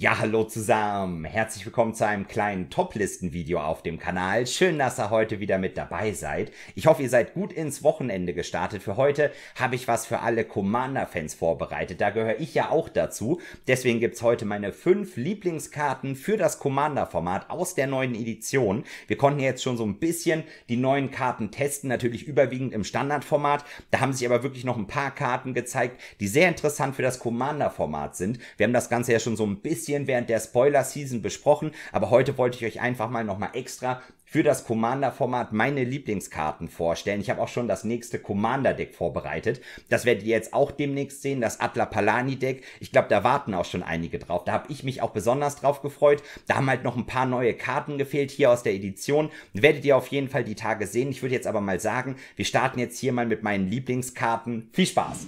Ja, hallo zusammen. Herzlich willkommen zu einem kleinen Toplisten-Video auf dem Kanal. Schön, dass ihr heute wieder mit dabei seid. Ich hoffe, ihr seid gut ins Wochenende gestartet. Für heute habe ich was für alle Commander-Fans vorbereitet. Da gehöre ich ja auch dazu. Deswegen gibt es heute meine fünf Lieblingskarten für das Commander-Format aus der neuen Edition. Wir konnten jetzt schon so ein bisschen die neuen Karten testen, natürlich überwiegend im Standard-Format. Da haben sich aber wirklich noch ein paar Karten gezeigt, die sehr interessant für das Commander-Format sind. Wir haben das Ganze ja schon so ein bisschen bisschen während der Spoiler-Season besprochen, aber heute wollte ich euch einfach mal nochmal extra für das Commander-Format meine Lieblingskarten vorstellen. Ich habe auch schon das nächste Commander-Deck vorbereitet. Das werdet ihr jetzt auch demnächst sehen, das Atla Palani-Deck. Ich glaube, da warten auch schon einige drauf. Da habe ich mich auch besonders drauf gefreut. Da haben halt noch ein paar neue Karten gefehlt hier aus der Edition. Werdet ihr auf jeden Fall die Tage sehen. Ich würde jetzt aber mal sagen, wir starten jetzt hier mal mit meinen Lieblingskarten. Viel Spaß!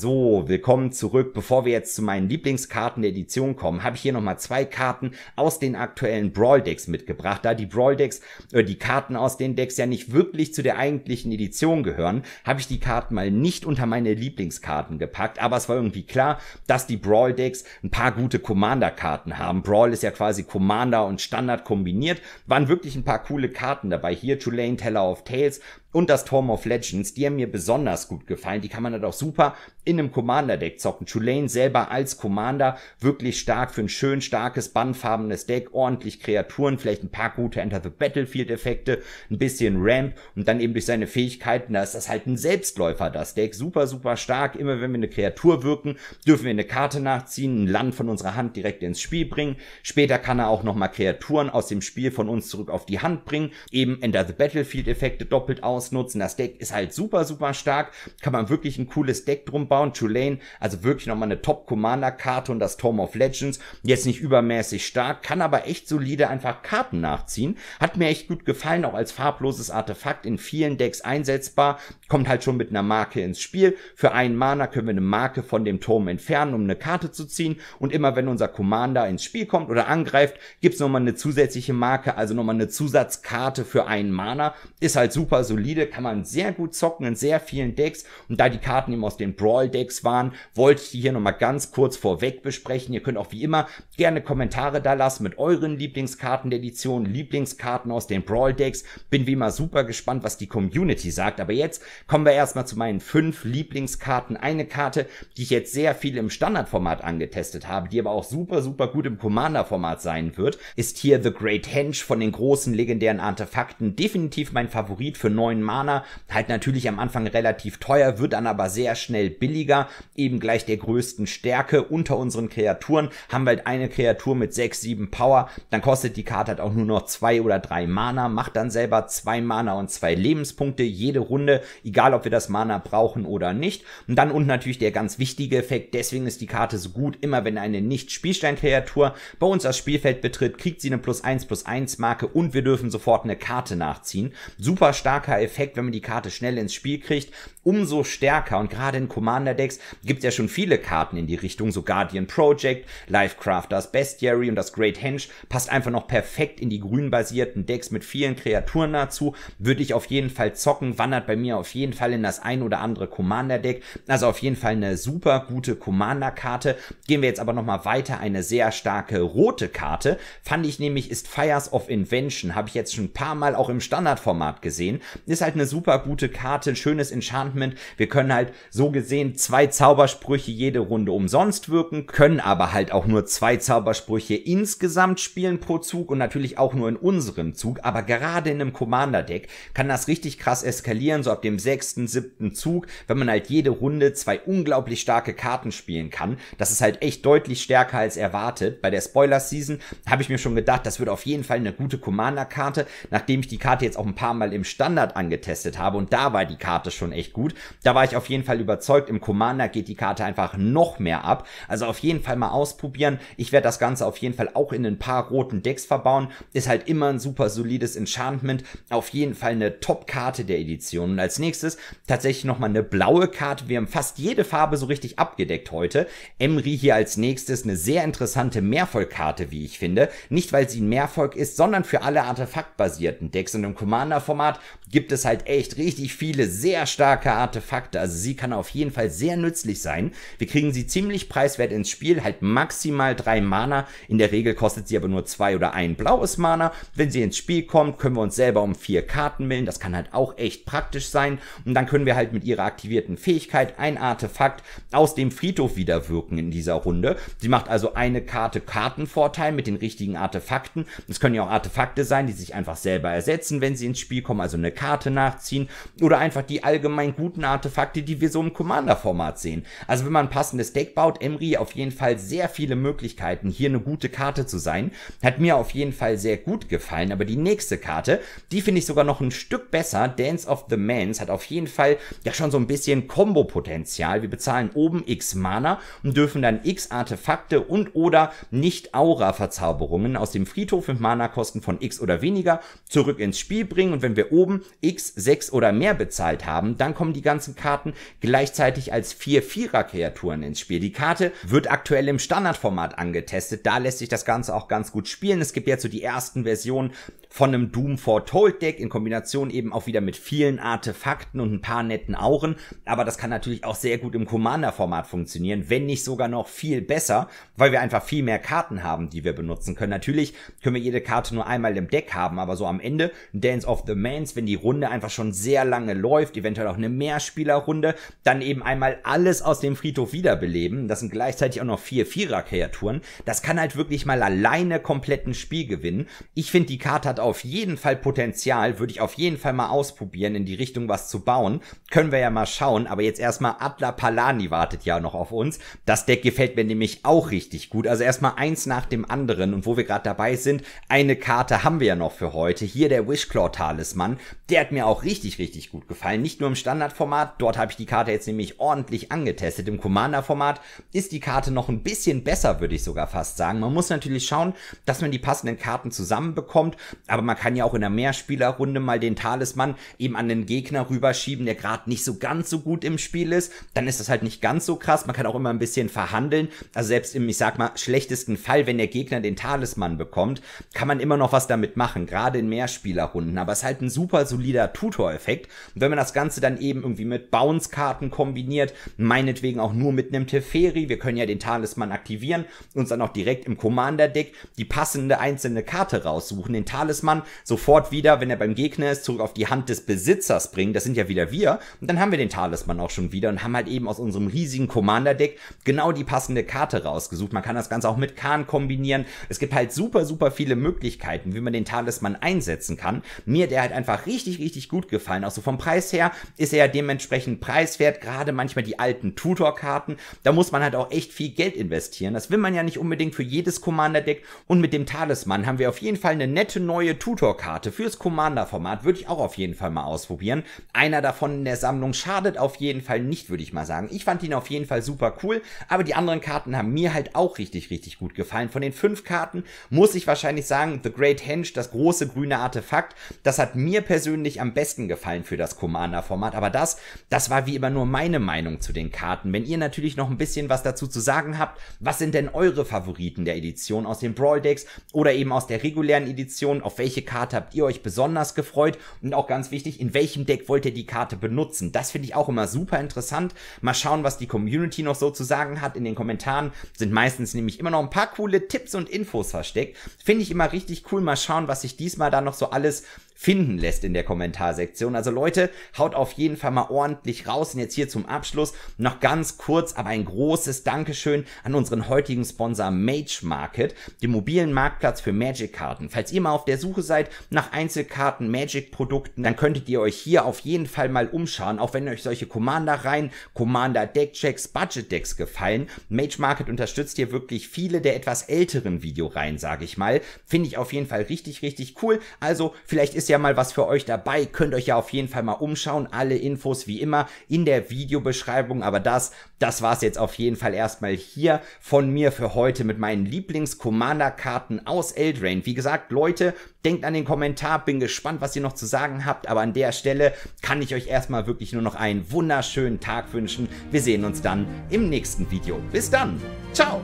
So, willkommen zurück. Bevor wir jetzt zu meinen Lieblingskarten der Edition kommen, habe ich hier nochmal zwei Karten aus den aktuellen Brawl Decks mitgebracht. Da die Brawl Decks, äh, die Karten aus den Decks ja nicht wirklich zu der eigentlichen Edition gehören, habe ich die Karten mal nicht unter meine Lieblingskarten gepackt. Aber es war irgendwie klar, dass die Brawl Decks ein paar gute Commander-Karten haben. Brawl ist ja quasi Commander und Standard kombiniert. Waren wirklich ein paar coole Karten dabei. Hier Tulane, Teller of Tales und das Storm of Legends. Die haben mir besonders gut gefallen. Die kann man halt auch super in einem Commander-Deck zocken. Tulane selber als Commander wirklich stark für ein schön starkes, bannfarbenes Deck, ordentlich Kreaturen, vielleicht ein paar gute Enter the Battlefield-Effekte, ein bisschen Ramp und dann eben durch seine Fähigkeiten, da ist das halt ein Selbstläufer, das Deck. Super, super stark. Immer wenn wir eine Kreatur wirken, dürfen wir eine Karte nachziehen, ein Land von unserer Hand direkt ins Spiel bringen. Später kann er auch nochmal Kreaturen aus dem Spiel von uns zurück auf die Hand bringen, eben Enter the Battlefield-Effekte doppelt ausnutzen. Das Deck ist halt super, super stark. Kann man wirklich ein cooles Deck drum bauen Hometown, Tulane, also wirklich nochmal eine Top-Commander-Karte und das Tome of Legends. Jetzt nicht übermäßig stark, kann aber echt solide einfach Karten nachziehen. Hat mir echt gut gefallen, auch als farbloses Artefakt in vielen Decks einsetzbar. Kommt halt schon mit einer Marke ins Spiel. Für einen Mana können wir eine Marke von dem Turm entfernen, um eine Karte zu ziehen. Und immer wenn unser Commander ins Spiel kommt oder angreift, gibt's es nochmal eine zusätzliche Marke, also nochmal eine Zusatzkarte für einen Mana. Ist halt super solide, kann man sehr gut zocken in sehr vielen Decks. Und da die Karten eben aus den Brawl Decks waren, wollte ich die hier nochmal ganz kurz vorweg besprechen. Ihr könnt auch wie immer gerne Kommentare da lassen mit euren Lieblingskarten der Edition, Lieblingskarten aus den Brawl Decks. Bin wie immer super gespannt, was die Community sagt. Aber jetzt kommen wir erstmal zu meinen fünf Lieblingskarten. Eine Karte, die ich jetzt sehr viel im Standardformat angetestet habe, die aber auch super, super gut im Commander-Format sein wird, ist hier The Great Hench von den großen legendären Artefakten. Definitiv mein Favorit für neun Mana. Halt natürlich am Anfang relativ teuer, wird dann aber sehr schnell billig Liga, eben gleich der größten Stärke unter unseren Kreaturen. Haben wir halt eine Kreatur mit 6, 7 Power, dann kostet die Karte halt auch nur noch 2 oder 3 Mana, macht dann selber 2 Mana und 2 Lebenspunkte jede Runde, egal ob wir das Mana brauchen oder nicht. Und dann und natürlich der ganz wichtige Effekt, deswegen ist die Karte so gut, immer wenn eine Nicht-Spielstein-Kreatur bei uns das Spielfeld betritt, kriegt sie eine plus 1 plus 1 Marke und wir dürfen sofort eine Karte nachziehen. Super starker Effekt, wenn man die Karte schnell ins Spiel kriegt, umso stärker und gerade in Command Commander-Decks gibt es ja schon viele Karten in die Richtung, so Guardian Project, Lifecrafters, Bestiary und das Great Henge passt einfach noch perfekt in die grünbasierten Decks mit vielen Kreaturen dazu. Würde ich auf jeden Fall zocken, wandert bei mir auf jeden Fall in das ein oder andere Commander-Deck. Also auf jeden Fall eine super gute Commander-Karte. Gehen wir jetzt aber nochmal weiter, eine sehr starke rote Karte. Fand ich nämlich ist Fires of Invention, habe ich jetzt schon ein paar Mal auch im Standardformat gesehen. Ist halt eine super gute Karte, ein schönes Enchantment. Wir können halt so gesehen dem zwei Zaubersprüche jede Runde umsonst wirken, können aber halt auch nur zwei Zaubersprüche insgesamt spielen pro Zug und natürlich auch nur in unserem Zug, aber gerade in einem Commander-Deck kann das richtig krass eskalieren, so ab dem sechsten, siebten Zug, wenn man halt jede Runde zwei unglaublich starke Karten spielen kann. Das ist halt echt deutlich stärker als erwartet. Bei der Spoiler-Season habe ich mir schon gedacht, das wird auf jeden Fall eine gute Commander-Karte, nachdem ich die Karte jetzt auch ein paar Mal im Standard angetestet habe und da war die Karte schon echt gut. Da war ich auf jeden Fall überzeugt, im Commander geht die Karte einfach noch mehr ab. Also auf jeden Fall mal ausprobieren. Ich werde das Ganze auf jeden Fall auch in ein paar roten Decks verbauen. Ist halt immer ein super solides Enchantment. Auf jeden Fall eine Top-Karte der Edition. Und als nächstes tatsächlich nochmal eine blaue Karte. Wir haben fast jede Farbe so richtig abgedeckt heute. Emry hier als nächstes eine sehr interessante Mehrfolgkarte, wie ich finde. Nicht, weil sie ein Mehrfolg ist, sondern für alle artefaktbasierten Decks. Und im Commander-Format gibt es halt echt richtig viele sehr starke Artefakte. Also sie kann auf jeden Fall sehr nützlich sein. Wir kriegen sie ziemlich preiswert ins Spiel, halt maximal drei Mana. In der Regel kostet sie aber nur zwei oder ein blaues Mana. Wenn sie ins Spiel kommt, können wir uns selber um vier Karten millen. Das kann halt auch echt praktisch sein. Und dann können wir halt mit ihrer aktivierten Fähigkeit ein Artefakt aus dem Friedhof wieder wirken in dieser Runde. Sie macht also eine Karte Kartenvorteil mit den richtigen Artefakten. Es können ja auch Artefakte sein, die sich einfach selber ersetzen, wenn sie ins Spiel kommen, also eine Karte nachziehen oder einfach die allgemein guten Artefakte, die wir so im Commander Format sehen. Also wenn man ein passendes Deck baut, Emry auf jeden Fall sehr viele Möglichkeiten, hier eine gute Karte zu sein. Hat mir auf jeden Fall sehr gut gefallen, aber die nächste Karte, die finde ich sogar noch ein Stück besser. Dance of the Mans hat auf jeden Fall ja schon so ein bisschen Combo-Potenzial. Wir bezahlen oben x Mana und dürfen dann x Artefakte und oder Nicht-Aura-Verzauberungen aus dem Friedhof mit Mana-Kosten von x oder weniger zurück ins Spiel bringen. Und wenn wir oben x, 6 oder mehr bezahlt haben, dann kommen die ganzen Karten gleichzeitig als 4-4er-Kreaturen ins Spiel. Die Karte wird aktuell im Standardformat angetestet. Da lässt sich das Ganze auch ganz gut spielen. Es gibt jetzt so die ersten Versionen von einem Doom Foretold Deck in Kombination eben auch wieder mit vielen Artefakten und ein paar netten Auren. Aber das kann natürlich auch sehr gut im Commander-Format funktionieren, wenn nicht sogar noch viel besser, weil wir einfach viel mehr Karten haben, die wir benutzen können. Natürlich können wir jede Karte nur einmal im Deck haben, aber so am Ende Dance of the Mans, wenn die Runde einfach schon sehr lange läuft, eventuell auch eine Mehrspielerrunde, dann eben einmal einmal alles aus dem Friedhof wiederbeleben. Das sind gleichzeitig auch noch vier Vierer-Kreaturen. Das kann halt wirklich mal alleine komplett Spiel gewinnen. Ich finde, die Karte hat auf jeden Fall Potenzial. Würde ich auf jeden Fall mal ausprobieren, in die Richtung was zu bauen. Können wir ja mal schauen. Aber jetzt erstmal Adla Palani wartet ja noch auf uns. Das Deck gefällt mir nämlich auch richtig gut. Also erstmal eins nach dem anderen. Und wo wir gerade dabei sind, eine Karte haben wir ja noch für heute. Hier der Wishclaw-Talisman. Der hat mir auch richtig, richtig gut gefallen. Nicht nur im Standardformat. Dort habe ich die Karte jetzt nämlich ordentlich angetestet. Im Commander-Format ist die Karte noch ein bisschen besser, würde ich sogar fast sagen. Man muss natürlich schauen, dass man die passenden Karten zusammenbekommt, aber man kann ja auch in einer Mehrspielerrunde mal den Talisman eben an den Gegner rüberschieben, der gerade nicht so ganz so gut im Spiel ist. Dann ist das halt nicht ganz so krass. Man kann auch immer ein bisschen verhandeln. Also selbst im, ich sag mal, schlechtesten Fall, wenn der Gegner den Talisman bekommt, kann man immer noch was damit machen, gerade in Mehrspielerrunden. Aber es ist halt ein super solider Tutor-Effekt. Und wenn man das Ganze dann eben irgendwie mit Bounce-Karten kombiniert, kombiniert, meinetwegen auch nur mit einem Teferi, wir können ja den Talisman aktivieren, uns dann auch direkt im Commander-Deck die passende einzelne Karte raussuchen, den Talisman sofort wieder, wenn er beim Gegner ist, zurück auf die Hand des Besitzers bringen, das sind ja wieder wir, und dann haben wir den Talisman auch schon wieder und haben halt eben aus unserem riesigen Commander-Deck genau die passende Karte rausgesucht. Man kann das Ganze auch mit Kahn kombinieren. Es gibt halt super, super viele Möglichkeiten, wie man den Talisman einsetzen kann. Mir der halt einfach richtig, richtig gut gefallen. Auch so vom Preis her ist er ja dementsprechend preiswert. Gerade manchmal die alten Tutor-Karten. Da muss man halt auch echt viel Geld investieren. Das will man ja nicht unbedingt für jedes Commander-Deck. Und mit dem Talisman haben wir auf jeden Fall eine nette neue Tutor-Karte fürs Commander-Format. Würde ich auch auf jeden Fall mal ausprobieren. Einer davon in der Sammlung schadet auf jeden Fall nicht, würde ich mal sagen. Ich fand ihn auf jeden Fall super cool, aber die anderen Karten haben mir halt auch richtig, richtig gut gefallen. Von den fünf Karten muss ich wahrscheinlich sagen, The Great Henge, das große grüne Artefakt, das hat mir persönlich am besten gefallen für das Commander-Format. Aber das, das war wie immer nur meine Meinung. Meinung zu den Karten. Wenn ihr natürlich noch ein bisschen was dazu zu sagen habt, was sind denn eure Favoriten der Edition aus den Brawl Decks oder eben aus der regulären Edition? Auf welche Karte habt ihr euch besonders gefreut? Und auch ganz wichtig, in welchem Deck wollt ihr die Karte benutzen? Das finde ich auch immer super interessant. Mal schauen, was die Community noch so zu sagen hat. In den Kommentaren sind meistens nämlich immer noch ein paar coole Tipps und Infos versteckt. Finde ich immer richtig cool. Mal schauen, was sich diesmal da noch so alles finden lässt in der Kommentarsektion. Also Leute, haut auf jeden Fall mal ordentlich raus. Und jetzt hier zum Abschluss noch ganz kurz, aber ein großes Dankeschön an unseren heutigen Sponsor Mage Market, dem mobilen Marktplatz für Magic-Karten. Falls ihr mal auf der Suche seid nach Einzelkarten, Magic-Produkten, dann könntet ihr euch hier auf jeden Fall mal umschauen, auch wenn euch solche Commander-Reihen, commander Commander-Deck-Checks, Budget-Decks gefallen. Mage Market unterstützt hier wirklich viele der etwas älteren Videoreihen, sage ich mal. Finde ich auf jeden Fall richtig, richtig cool. Also vielleicht ist ja mal was für euch dabei. Könnt euch ja auf jeden Fall mal umschauen. Alle Infos wie immer in der Videobeschreibung. Aber das, das es jetzt auf jeden Fall erstmal hier von mir für heute mit meinen Lieblings-Commander-Karten aus Eldrain. Wie gesagt, Leute, denkt an den Kommentar. Bin gespannt, was ihr noch zu sagen habt. Aber an der Stelle kann ich euch erstmal wirklich nur noch einen wunderschönen Tag wünschen. Wir sehen uns dann im nächsten Video. Bis dann. Ciao.